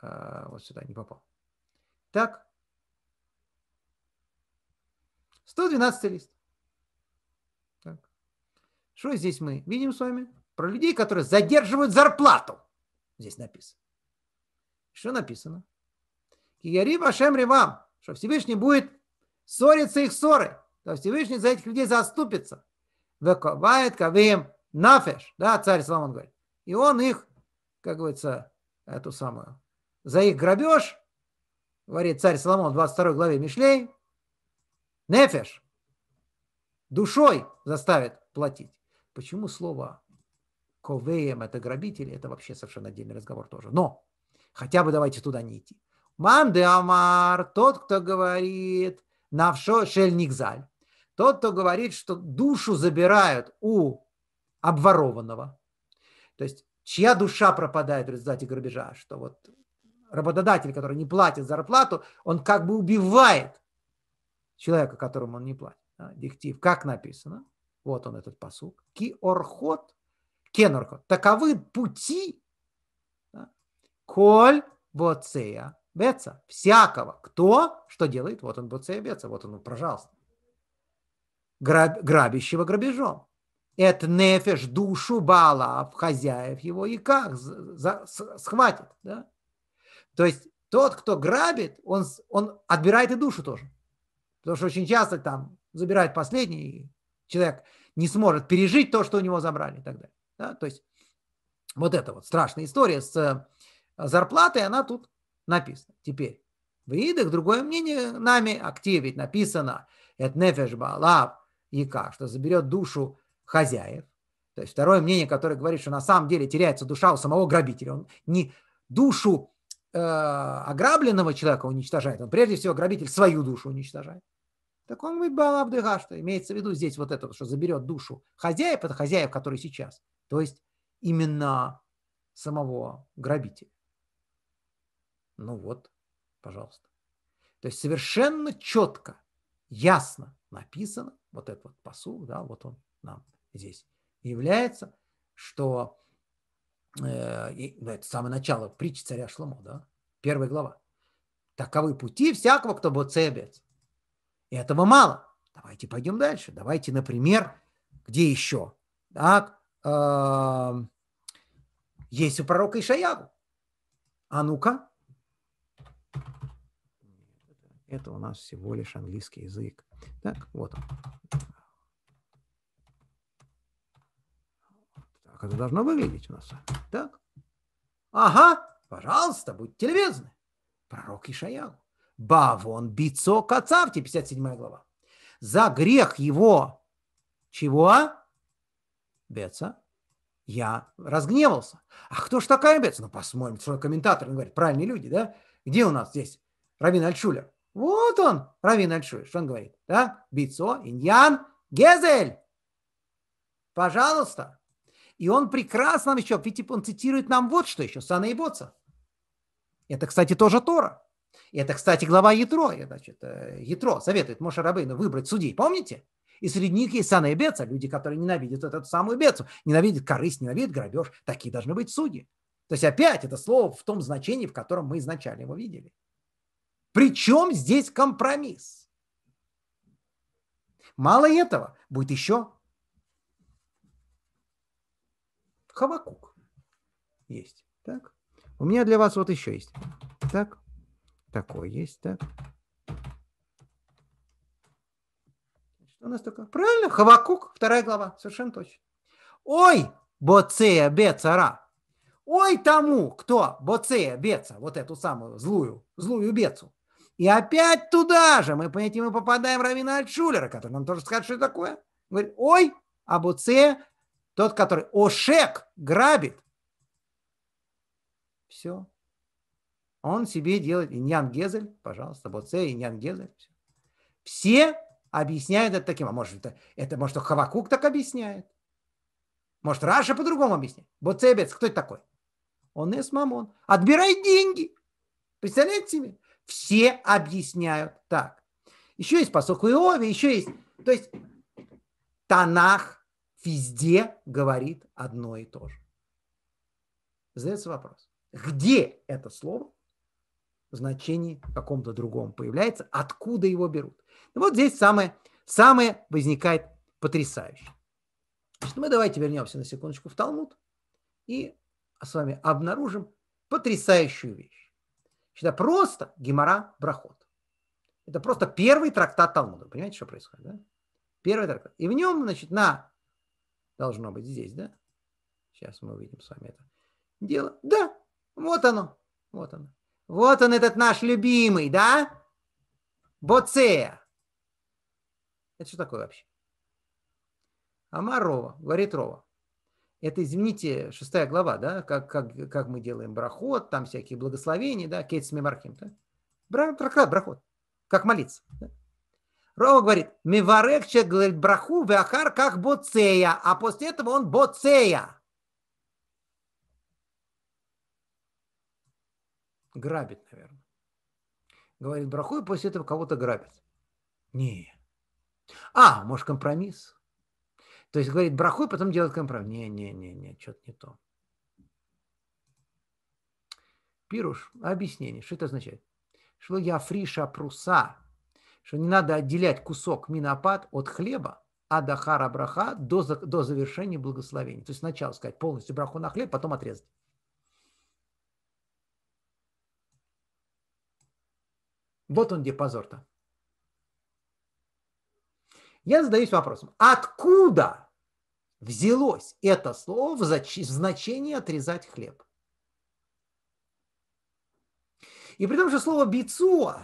А, вот сюда не попал. Так. 112 лист. Так. Что здесь мы видим с вами? Про людей, которые задерживают зарплату. Здесь написано. Что написано? Киярим Ашем Ривам, что Всевышний будет ссориться их ссоры, то Всевышний за этих людей заступится. Выковает кавеем нафеш, да, царь Соломон говорит. И он их, как говорится, эту самую, за их грабеж, говорит царь Соломон в 22 главе Мишлей, нефеш, душой заставит платить. Почему слово ковеем это грабители, это вообще совершенно отдельный разговор тоже. Но хотя бы давайте туда не идти. Манде Амар, тот, кто говорит, навшо шельникзаль, тот, кто говорит, что душу забирают у обворованного. То есть чья душа пропадает в результате грабежа, что вот работодатель, который не платит зарплату, он как бы убивает человека, которому он не платит. Диктив, как написано, вот он этот посук. Киорхот, кенорхот. Таковы пути, коль боцея беца. Всякого. Кто что делает? Вот он боцея беца, вот он, пожалуйста. Граб, грабящего грабежом это нефеш, душу бала, хозяев его и как схватит. Да? То есть тот, кто грабит, он, он отбирает и душу тоже. Потому что очень часто там забирает последний, и человек не сможет пережить то, что у него забрали и так далее. Да? То есть вот эта вот страшная история с э, зарплатой, она тут написана. Теперь в Иидах другое мнение нами, активить написано, это нефеш бала, яка, что заберет душу хозяев. То есть второе мнение, которое говорит, что на самом деле теряется душа у самого грабителя. Он не душу э, ограбленного человека уничтожает, он прежде всего грабитель свою душу уничтожает. Так он ведь балабдыга, что имеется в виду здесь вот это, что заберет душу хозяев, это хозяев, который сейчас. То есть именно самого грабителя. Ну вот, пожалуйста. То есть совершенно четко, ясно написано вот этот вот посуд, да, вот он нам здесь является, что э, и, ну, это самое начало притчи царя Шломо, да, первая глава. Таковы пути всякого, кто боцебец. И этого мало. Давайте пойдем дальше. Давайте, например, где еще? Так, э, есть у пророка Ишаягу. А ну-ка. Это у нас всего лишь английский язык. Так, вот он. это должно выглядеть у нас. А? Так? Ага, пожалуйста, будьте любезны. Пророк Ишаяу. Бавон бицо кацавте, 57 глава. За грех его чего? А? Беца. Я разгневался. А кто ж такая Беца? Ну, посмотрим, что комментатор говорит. Правильные люди, да? Где у нас здесь Равин Альшулер? Вот он, Равин Альшулер. Что он говорит? Да? Бицо, иньян, гезель. Пожалуйста, и он прекрасно нам еще, видите, он цитирует нам вот что еще, Сана и Боца. Это, кстати, тоже Тора. это, кстати, глава Ятро, значит, э, Ятро советует Моше Рабейну выбрать судей, помните? И среди них есть Сана и Беца, люди, которые ненавидят эту самую Бецу, ненавидят корысть, ненавидят грабеж. Такие должны быть судьи. То есть опять это слово в том значении, в котором мы изначально его видели. Причем здесь компромисс? Мало этого, будет еще Хавакук есть. Так. У меня для вас вот еще есть. Так. Такой есть. Так. Что у нас такое? Правильно, Хавакук, вторая глава. Совершенно точно. Ой, боцея бецара. Ой тому, кто боцея беца, вот эту самую злую, злую бецу. И опять туда же мы, понимаете, мы попадаем в Равина Альтшулера, который нам тоже скажет, что это такое. говорит, ой, а боцея тот, который Ошек грабит. Все. Он себе делает иньян гезель, пожалуйста, боце, иньян гезель. Все. все объясняют это таким. А может, это, это может, Хавакук так объясняет. Может, Раша по-другому объясняет. Боцебец, кто это такой? Он из мамон. Отбирай деньги. Представляете себе? Все объясняют так. Еще есть посох Иове, еще есть... То есть Танах везде говорит одно и то же. Задается вопрос, где это слово в значении каком-то другом появляется, откуда его берут. И вот здесь самое, самое возникает потрясающее. Значит, мы давайте вернемся на секундочку в Талмуд и с вами обнаружим потрясающую вещь. Это просто Гемора Брахот. Это просто первый трактат Талмуда. Понимаете, что происходит? Да? Первый трактат. И в нем, значит, на должно быть здесь, да? Сейчас мы увидим с вами это дело. Да, вот оно, вот оно. Вот он этот наш любимый, да? Боцея. Это что такое вообще? Амарова, говорит Рова. Это, извините, шестая глава, да, как, как, как мы делаем брахот, там всякие благословения, да, кейтс мемархим, да? брахот, брахот, как молиться. Да? Рова говорит, миварек человек говорит браху веахар как боцея, а после этого он боцея. Грабит, наверное. Говорит браху и после этого кого-то грабит. Не. А, может компромисс. То есть говорит браху и потом делает компромисс. Не, не, не, не, что-то не то. Пируш, объяснение, что это означает? Что я фриша пруса, что не надо отделять кусок минопад от хлеба, а до хара браха, до, до завершения благословения. То есть сначала сказать полностью браху на хлеб, потом отрезать. Вот он где позор-то. Я задаюсь вопросом, откуда взялось это слово в значении отрезать хлеб? И при том же слово «бицуа»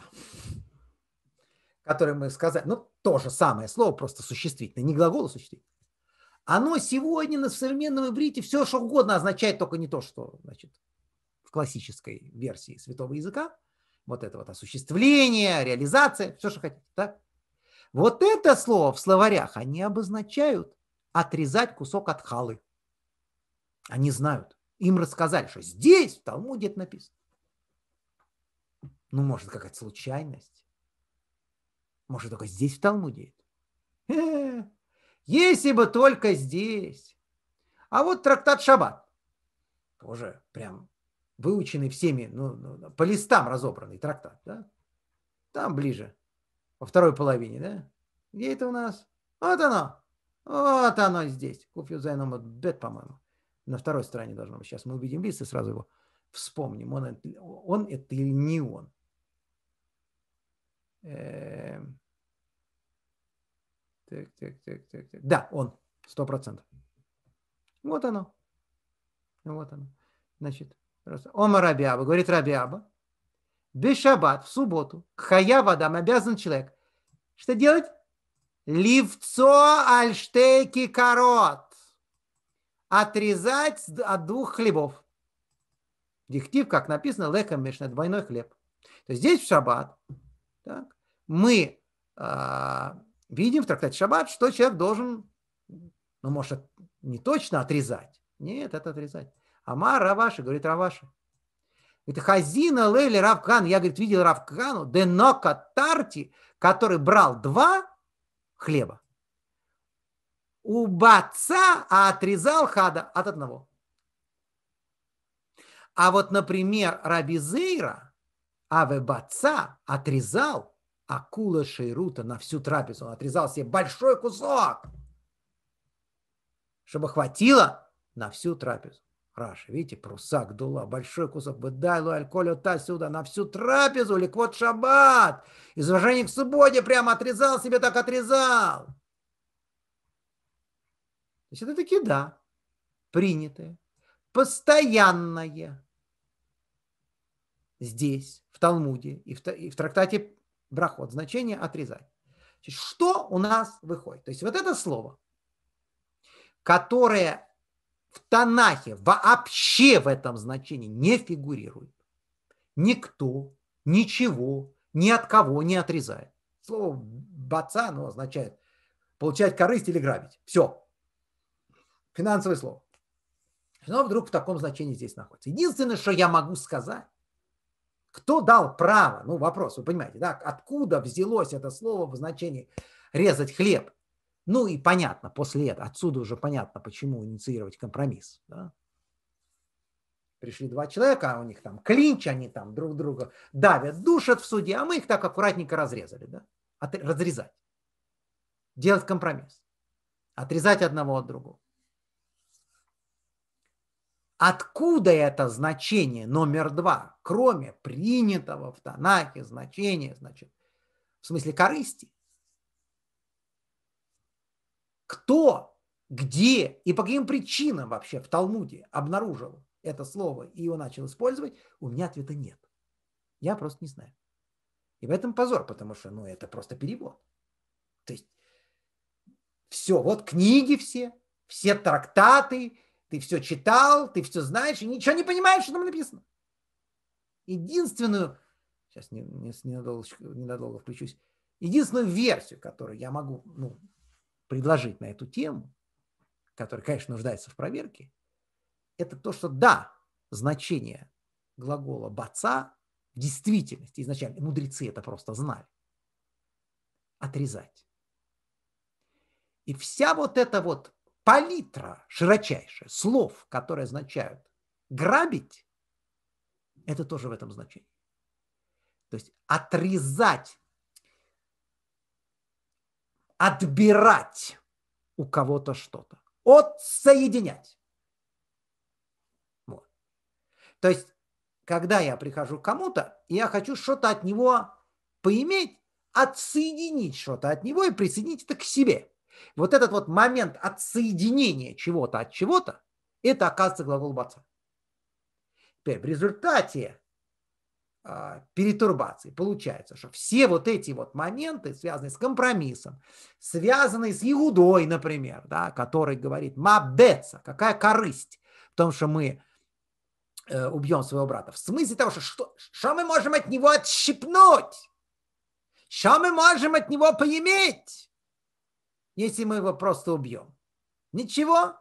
которое мы сказали, ну, то же самое слово, просто существительное, не глагол, а существительное. Оно сегодня на современном иврите все что угодно означает, только не то, что значит, в классической версии святого языка. Вот это вот осуществление, реализация, все, что хотите. Так? Вот это слово в словарях они обозначают отрезать кусок от халы. Они знают. Им рассказали, что здесь, в Талмуде это написано. Ну, может, какая-то случайность. Может, только здесь в Талмуде э, Если бы только здесь. А вот трактат Шаббат. Тоже прям выученный всеми, ну, ну, ну, по листам разобранный трактат, да? Там ближе, во второй половине, да? Где это у нас? Вот оно. Вот оно здесь. Купил Зайном Бет, по-моему. На второй стороне должно быть. Сейчас мы увидим лист и сразу его вспомним. Он, он это или не он так, так, так, так, так. Да, он, сто процентов. Вот оно. Вот оно. Значит, Ома Рабиаба, говорит Рабиаба, Бешабат, в субботу, к хаявадам обязан человек. Что делать? Ливцо альштейки корот. Отрезать от двух хлебов. Диктив, как написано, леком мешна, двойной хлеб. То есть здесь в шаббат так? Мы э, видим в трактате Шаббат, что человек должен, ну, может, не точно отрезать. Нет, это отрезать. Амар Раваши, говорит Раваши. Это Хазина Лейли Равкан. Я, говорит, видел Равкану Денока Тарти, который брал два хлеба у баца, а отрезал хада от одного. А вот, например, Рабизейра – а Авебаца отрезал акула Шейрута на всю трапезу. Он отрезал себе большой кусок, чтобы хватило на всю трапезу. Раша, видите, прусак дула, большой кусок бы дай альколю та сюда, на всю трапезу, ликвот шаббат. Из уважения к субботе прямо отрезал себе, так отрезал. То есть это такие да, принятое, постоянное здесь, в Талмуде и в, и в трактате Брахот. Значение отрезать. Что у нас выходит? То есть вот это слово, которое в Танахе вообще в этом значении не фигурирует. Никто, ничего, ни от кого не отрезает. Слово «баца» оно означает получать корысть или грабить. Все. Финансовое слово. Но вдруг в таком значении здесь находится. Единственное, что я могу сказать, кто дал право? Ну, вопрос, вы понимаете, да? Откуда взялось это слово в значении резать хлеб? Ну и понятно, после этого, отсюда уже понятно, почему инициировать компромисс. Да? Пришли два человека, а у них там клинч, они там друг друга давят, душат в суде, а мы их так аккуратненько разрезали. Да? От, разрезать. Делать компромисс. Отрезать одного от другого. Откуда это значение номер два, кроме принятого в Танахе значения, значит, в смысле корысти? Кто, где и по каким причинам вообще в Талмуде обнаружил это слово и его начал использовать, у меня ответа нет. Я просто не знаю. И в этом позор, потому что ну, это просто перевод. То есть все, вот книги все, все трактаты – ты все читал, ты все знаешь, и ничего не понимаешь, что там написано. Единственную, сейчас не, не, ненадолго, ненадолго включусь, единственную версию, которую я могу ну, предложить на эту тему, которая, конечно, нуждается в проверке, это то, что да, значение глагола «баца» в действительности изначально, мудрецы это просто знали, отрезать. И вся вот эта вот палитра широчайшая слов, которые означают грабить, это тоже в этом значении. То есть отрезать, отбирать у кого-то что-то, отсоединять. Вот. То есть, когда я прихожу к кому-то, я хочу что-то от него поиметь, отсоединить что-то от него и присоединить это к себе. Вот этот вот момент отсоединения чего-то от чего-то, это оказывается глагол баца. Теперь в результате а, перетурбации получается, что все вот эти вот моменты, связанные с компромиссом, связанные с Иудой, например, да, который говорит «мабеца», какая корысть, в том что мы э, убьем своего брата. В смысле того, что, что, что мы можем от него отщипнуть? Что мы можем от него поиметь? если мы его просто убьем? Ничего.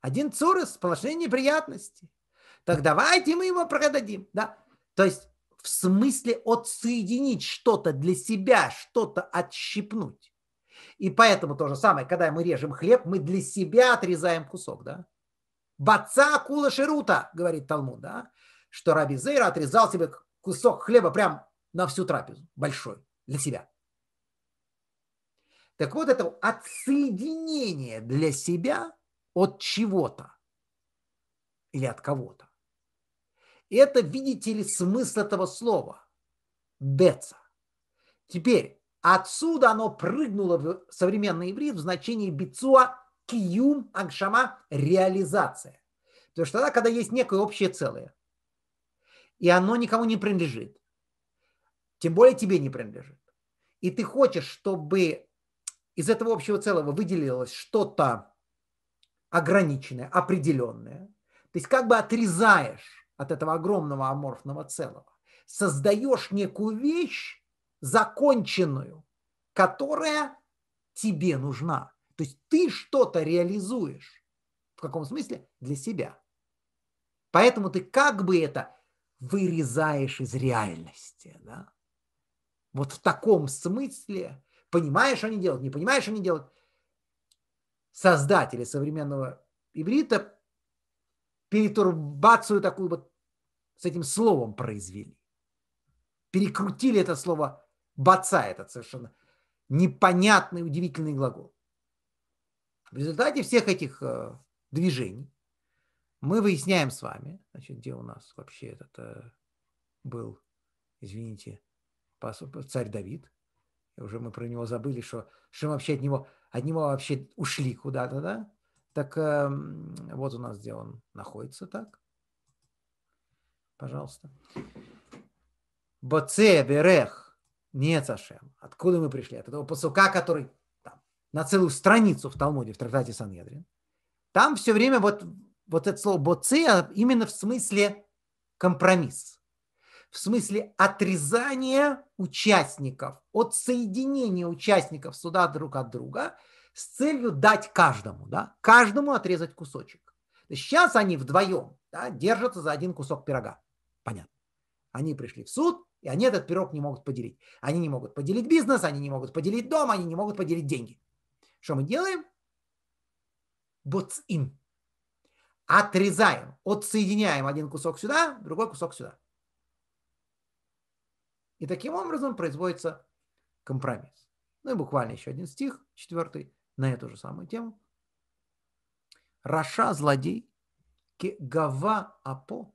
Один цуры, сплошные неприятности. Так давайте мы его продадим. Да? То есть в смысле отсоединить что-то для себя, что-то отщипнуть. И поэтому то же самое, когда мы режем хлеб, мы для себя отрезаем кусок, да? Баца кула шерута, говорит Талмуд, да? Что Раби Зейра отрезал себе кусок хлеба прям на всю трапезу, большой, для себя. Так вот, это отсоединение для себя от чего-то или от кого-то. Это, видите ли, смысл этого слова – деца. Теперь отсюда оно прыгнуло в современный иврит в значении бицуа киюм агшама – реализация. то есть тогда, когда есть некое общее целое, и оно никому не принадлежит, тем более тебе не принадлежит, и ты хочешь, чтобы из этого общего целого выделилось что-то ограниченное, определенное. То есть как бы отрезаешь от этого огромного аморфного целого, создаешь некую вещь, законченную, которая тебе нужна. То есть ты что-то реализуешь. В каком смысле? Для себя. Поэтому ты как бы это вырезаешь из реальности. Да? Вот в таком смысле Понимаешь, что они делают, не понимаешь, что они делают. Создатели современного иврита перетурбацию такую вот с этим словом произвели. Перекрутили это слово баца, этот совершенно непонятный, удивительный глагол. В результате всех этих э, движений мы выясняем с вами, значит, где у нас вообще этот э, был, извините, царь Давид, уже мы про него забыли, что, что мы вообще от него, от него вообще ушли куда-то, да? Так э, вот у нас где он находится, так? Пожалуйста. Боце берех нет, Сашем. Откуда мы пришли? От этого посука, который там, на целую страницу в Талмуде, в трактате Санедрин. Там все время вот, вот это слово боце именно в смысле компромисс в смысле отрезания участников, от соединения участников суда друг от друга с целью дать каждому, да, каждому отрезать кусочек. Сейчас они вдвоем да, держатся за один кусок пирога. Понятно. Они пришли в суд, и они этот пирог не могут поделить. Они не могут поделить бизнес, они не могут поделить дом, они не могут поделить деньги. Что мы делаем? Боцин. Отрезаем, отсоединяем один кусок сюда, другой кусок сюда. И таким образом производится компромисс. Ну и буквально еще один стих, четвертый, на эту же самую тему. Раша злодей, кегава апо,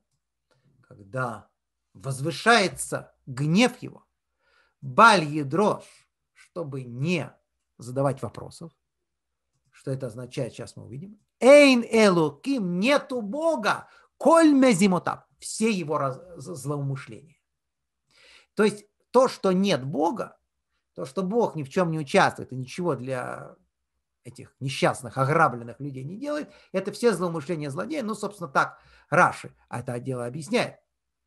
когда возвышается гнев его, балье дрожь, чтобы не задавать вопросов, что это означает, сейчас мы увидим. Эйн элоким, нету Бога, коль мезимотап, все его раз, злоумышления. То есть то, что нет Бога, то, что Бог ни в чем не участвует и ничего для этих несчастных, ограбленных людей не делает, это все злоумышления злодея. Ну, собственно, так Раши это дело объясняет.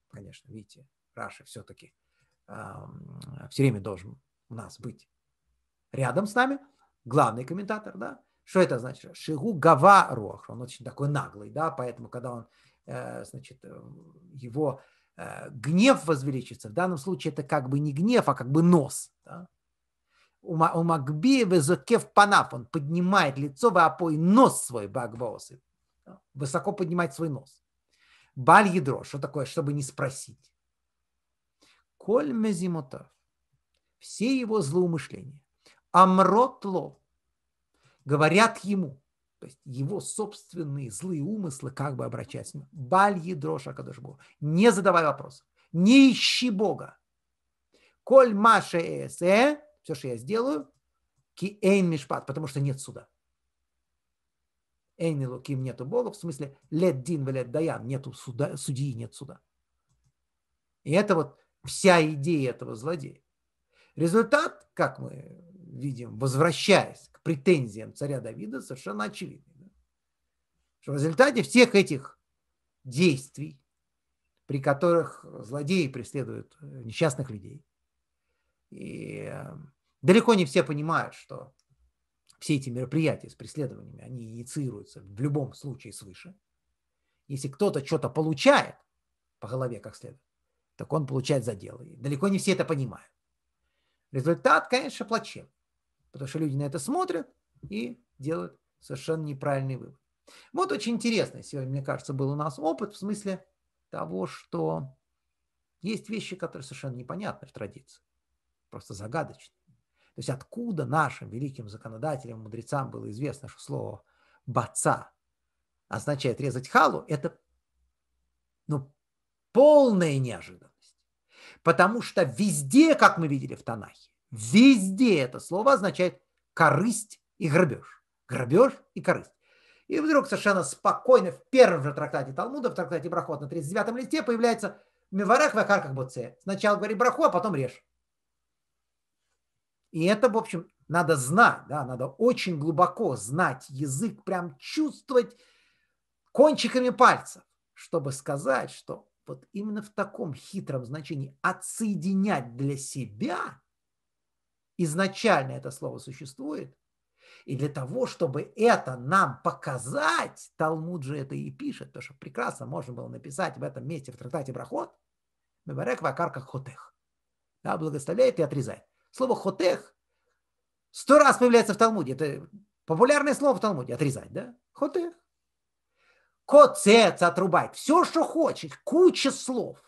Конечно, видите, Раши все-таки э, эм, все время должен у нас быть рядом с нами, главный комментатор, да, что это значит? Шигу гава рох. Он очень такой наглый, да, поэтому, когда он, э, значит, э, его Э, гнев возвеличится. В данном случае это как бы не гнев, а как бы нос. Да? У Макби везокев панав, он поднимает лицо в опой нос свой багбаосы. Высоко поднимает свой нос. Баль ядро, что такое, чтобы не спросить. Коль мезимотав, все его злоумышления. Амротло, говорят ему, то есть его собственные злые умыслы как бы обращаясь к нему. Баль ядро Шакадышбу. Не задавай вопросов. Не ищи Бога. Коль маше эсе, э, все, что я сделаю, ки эйн мишпат, потому что нет суда. Эйн луким нету Бога, в смысле лет дин лет даян, нету суда, судьи нет суда. И это вот вся идея этого злодея. Результат, как мы видим, возвращаясь претензиям царя Давида совершенно очевидны. Что в результате всех этих действий, при которых злодеи преследуют э, несчастных людей, и э, далеко не все понимают, что все эти мероприятия с преследованиями, они инициируются в любом случае свыше. Если кто-то что-то получает по голове как следует, так он получает за дело. И далеко не все это понимают. Результат, конечно, плачевный. Потому что люди на это смотрят и делают совершенно неправильный вывод. Вот очень интересный сегодня, мне кажется, был у нас опыт в смысле того, что есть вещи, которые совершенно непонятны в традиции, просто загадочны. То есть откуда нашим великим законодателям, мудрецам было известно, что слово «баца» означает резать халу, это ну, полная неожиданность. Потому что везде, как мы видели в Танахе, Везде это слово означает корысть и грабеж. Грабеж и корысть. И вдруг совершенно спокойно в первом же трактате Талмуда, в трактате Брахот на 39-м листе появляется Миварах в Акарках Буце. Сначала говори Браху, а потом режь. И это, в общем, надо знать, да, надо очень глубоко знать язык, прям чувствовать кончиками пальцев, чтобы сказать, что вот именно в таком хитром значении отсоединять для себя – Изначально это слово существует. И для того, чтобы это нам показать, Талмуд же это и пишет, потому что прекрасно можно было написать в этом месте в трактате Брахот, Мебарек Вакарка Хотех. Да, благословляет и отрезает. Слово Хотех сто раз появляется в Талмуде. Это популярное слово в Талмуде. Отрезать, да? Хотех. Коцец отрубать. Все, что хочешь. Куча слов.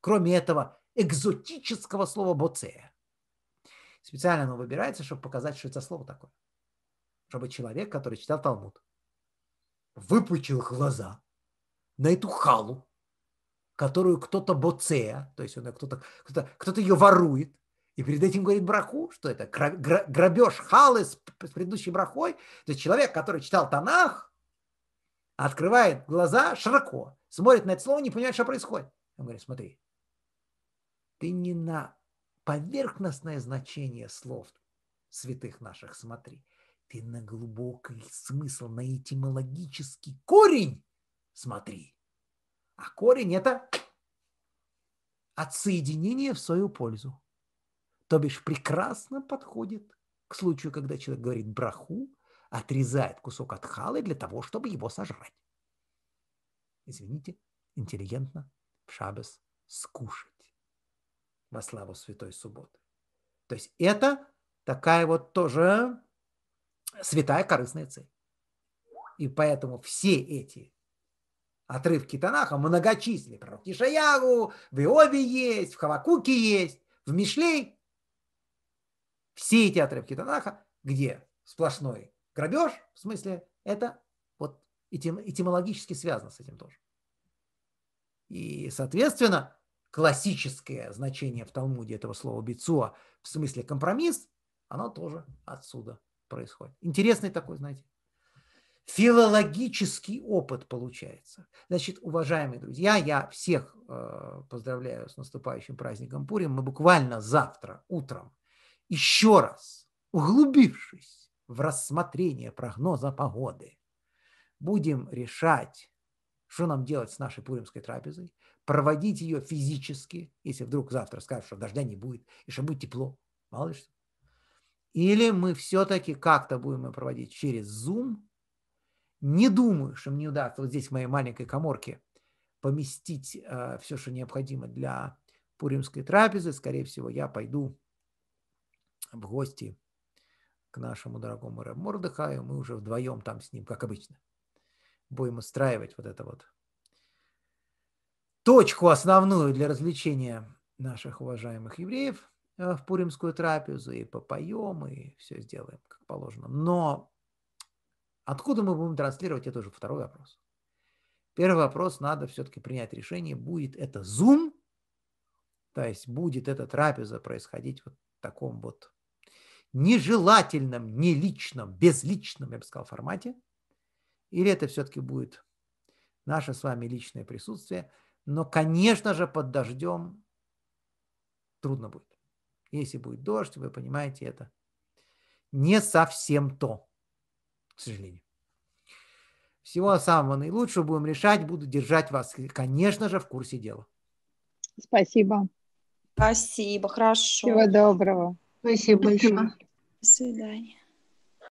Кроме этого экзотического слова боцея Специально оно выбирается, чтобы показать, что это слово такое. Чтобы человек, который читал Талмуд, выпучил глаза на эту халу, которую кто-то боцея, то есть он кто-то кто, -то, кто -то ее ворует, и перед этим говорит браху, что это грабеж халы с, с предыдущей брахой. То есть человек, который читал Танах, открывает глаза широко, смотрит на это слово, не понимает, что происходит. Он говорит, смотри, ты не на поверхностное значение слов святых наших, смотри, ты на глубокий смысл, на этимологический корень смотри. А корень это отсоединение в свою пользу. То бишь прекрасно подходит к случаю, когда человек говорит браху, отрезает кусок от халы для того, чтобы его сожрать. Извините, интеллигентно в шабес скушать во славу Святой Субботы. То есть это такая вот тоже святая корыстная цель. И поэтому все эти отрывки Танаха многочисленные. Пророк Ишаяру, в Иове есть, в Хавакуке есть, в Мишлей. Все эти отрывки Танаха, где сплошной грабеж, в смысле, это вот этим, этимологически связано с этим тоже. И, соответственно, классическое значение в Талмуде этого слова «бицуа» в смысле компромисс, оно тоже отсюда происходит. Интересный такой, знаете, филологический опыт получается. Значит, уважаемые друзья, я всех э, поздравляю с наступающим праздником Пурим. Мы буквально завтра утром еще раз, углубившись в рассмотрение прогноза погоды, будем решать, что нам делать с нашей пуримской трапезой, проводить ее физически, если вдруг завтра скажут, что дождя не будет, и что будет тепло, мало ли что. Или мы все-таки как-то будем ее проводить через Zoom. Не думаю, что мне удастся вот здесь в моей маленькой коморке поместить э, все, что необходимо для пуримской трапезы. Скорее всего, я пойду в гости к нашему дорогому Рэб Мордыхаю. Мы уже вдвоем там с ним, как обычно, будем устраивать вот это вот точку основную для развлечения наших уважаемых евреев э, в Пуримскую трапезу, и попоем, и все сделаем, как положено. Но откуда мы будем транслировать, это уже второй вопрос. Первый вопрос, надо все-таки принять решение, будет это Zoom, то есть будет эта трапеза происходить вот в таком вот нежелательном, неличном, безличном, я бы сказал, формате, или это все-таки будет наше с вами личное присутствие – но, конечно же, под дождем трудно будет. Если будет дождь, вы понимаете, это не совсем то, к сожалению. Всего самого наилучшего будем решать, буду держать вас, конечно же, в курсе дела. Спасибо. Спасибо, хорошо. Всего доброго. Спасибо большое. До свидания.